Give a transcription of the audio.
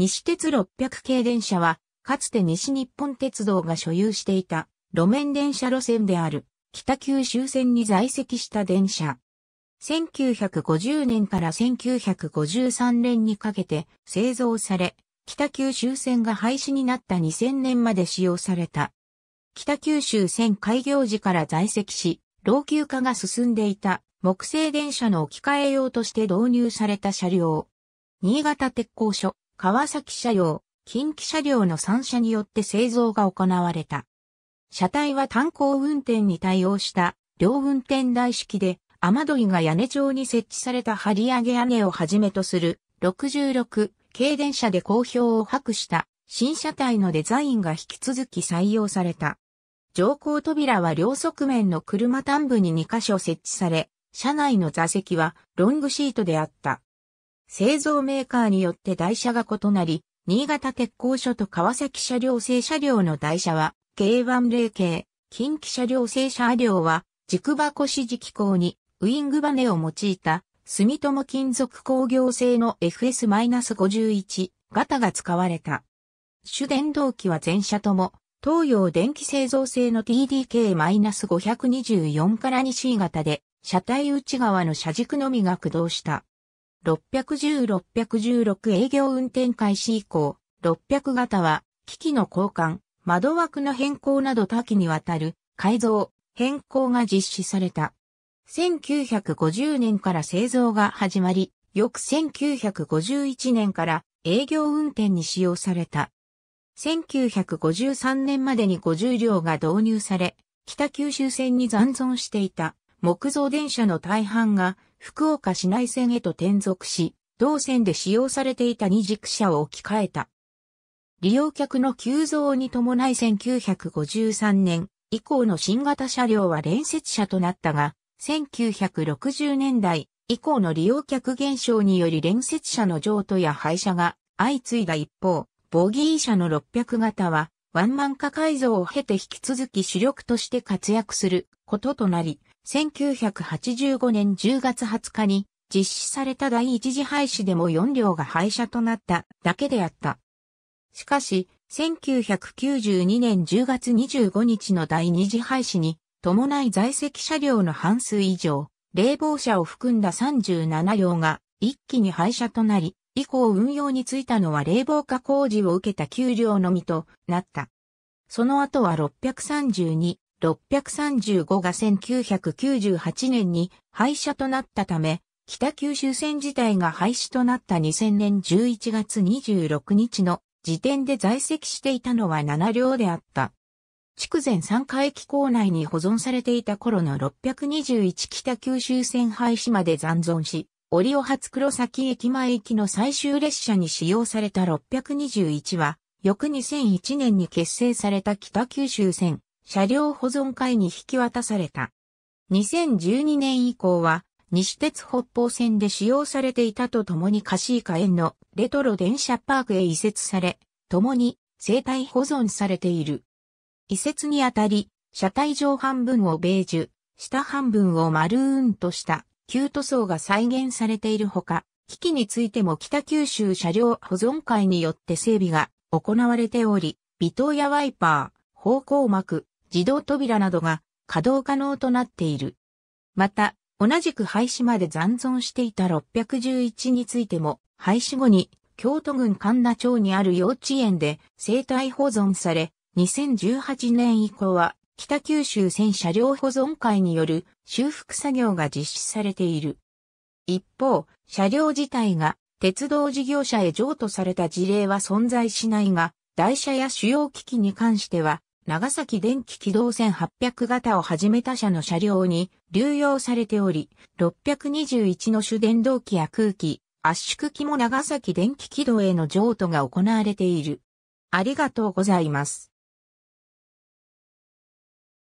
西鉄600系電車は、かつて西日本鉄道が所有していた路面電車路線である北九州線に在籍した電車。1950年から1953年にかけて製造され、北九州線が廃止になった2000年まで使用された。北九州線開業時から在籍し、老朽化が進んでいた木製電車の置き換え用として導入された車両。新潟鉄工所、川崎車両、近畿車両の3社によって製造が行われた。車体は炭鉱運転に対応した両運転台式で、雨どいが屋根状に設置された張り上げ屋根をはじめとする66軽電車で好評を博した新車体のデザインが引き続き採用された。乗降扉は両側面の車端部に2箇所設置され、車内の座席はロングシートであった。製造メーカーによって台車が異なり、新潟鉄工所と川崎車両製車両の台車は K10 系、近畿車両製車両は軸箱支持機構にウィングバネを用いた住友金属工業製の FS-51 型が使われた。主電動機は全車とも東洋電気製造製の TDK-524 から 2C 型で車体内側の車軸のみが駆動した。610-616営業運転開始以降、600型は、機器の交換、窓枠の変更など多岐にわたる改造、変更が実施された。1950年から製造が始まり、翌1951年から営業運転に使用された。1953年までに50両が導入され、北九州線に残存していた木造電車の大半が福岡市内線へと転属し、同線で使用されていた二軸車を置き換えた。利用客の急増に伴い1953年以降の新型車両は連接車となったが、1960年代以降の利用客減少により連接車の譲渡や廃車が相次いだ一方、ボギー車の600型はワンマン化改造を経て引き続き主力として活躍することとなり、1985年10月20日に実施された第一次廃止でも4両が廃車となっただけであった。しかし、1992年10月25日の第二次廃止に伴い在籍車両の半数以上、冷房車を含んだ37両が一気に廃車となり、以降運用に就いたのは冷房化工事を受けた9両のみとなった。その後は632、635が1998年に廃車となったため、北九州線自体が廃止となった2000年11月26日の時点で在籍していたのは7両であった。筑前三河駅構内に保存されていた頃の621北九州線廃止まで残存し、折尾初黒崎駅前行きの最終列車に使用された621は、翌2001年に結成された北九州線車両保存会に引き渡された。2012年以降は、西鉄北方線で使用されていたとともにカシーカ園のレトロ電車パークへ移設され、共に生態保存されている。移設にあたり、車体上半分をベージュ、下半分をマルーンとした旧塗装が再現されているほか、機器についても北九州車両保存会によって整備が行われており、微糖やワイパー、方向膜、自動扉などが稼働可能となっている。また、同じく廃止まで残存していた611についても、廃止後に京都郡神田町にある幼稚園で生態保存され、2018年以降は北九州線車両保存会による修復作業が実施されている。一方、車両自体が鉄道事業者へ譲渡された事例は存在しないが、台車や主要機器に関しては長崎電気機動線800型をはじめ他社の車両に流用されており、621の主電動機や空気、圧縮機も長崎電気軌道への譲渡が行われている。ありがとうございます。